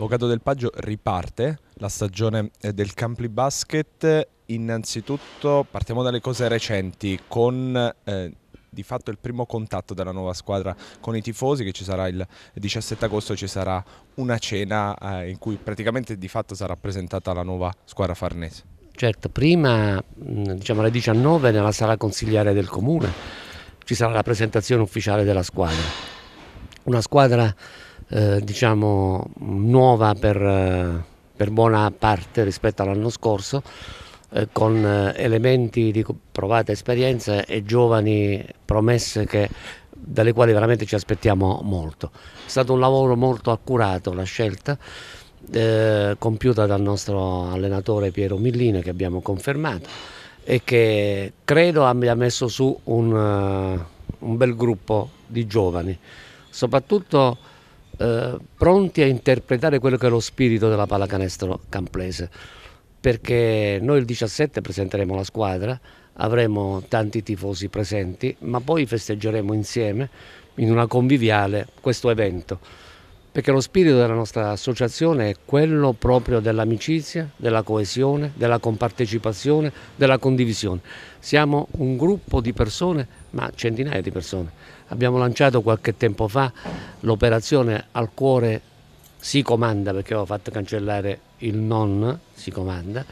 Avvocato del Paggio, riparte la stagione eh, del Campli Basket. Innanzitutto partiamo dalle cose recenti con eh, di fatto il primo contatto della nuova squadra con i tifosi che ci sarà il 17 agosto, ci sarà una cena eh, in cui praticamente di fatto sarà presentata la nuova squadra farnese. Certo, prima mm, diciamo alle 19 nella sala consigliare del comune ci sarà la presentazione ufficiale della squadra. Una squadra eh, diciamo, nuova per, eh, per, buona parte rispetto all'anno scorso, eh, con eh, elementi di provata esperienza e giovani promesse che, dalle quali veramente ci aspettiamo molto. È stato un lavoro molto accurato la scelta. Eh, compiuta dal nostro allenatore Piero Millino che abbiamo confermato e che credo abbia messo su un, un bel gruppo di giovani, soprattutto eh, pronti a interpretare quello che è lo spirito della pallacanestro camplese, perché noi il 17 presenteremo la squadra, avremo tanti tifosi presenti, ma poi festeggeremo insieme in una conviviale questo evento perché lo spirito della nostra associazione è quello proprio dell'amicizia, della coesione, della compartecipazione, della condivisione. Siamo un gruppo di persone, ma centinaia di persone. Abbiamo lanciato qualche tempo fa l'operazione al cuore si comanda, perché avevo fatto cancellare il non si comanda,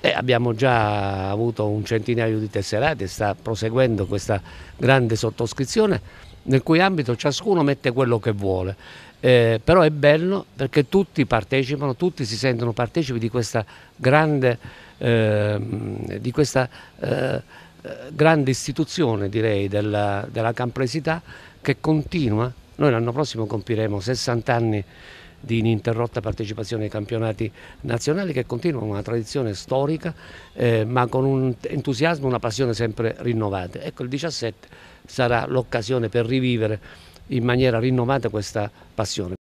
e abbiamo già avuto un centinaio di tesserati, sta proseguendo questa grande sottoscrizione nel cui ambito ciascuno mette quello che vuole. Eh, però è bello perché tutti partecipano, tutti si sentono partecipi di questa grande, eh, di questa, eh, grande istituzione direi, della, della, campresità che continua. Noi l'anno prossimo compiremo 60 anni di ininterrotta partecipazione ai campionati nazionali che continuano una tradizione storica eh, ma con un entusiasmo e una passione sempre rinnovate. Ecco il 17 sarà l'occasione per rivivere in maniera rinnovata questa passione.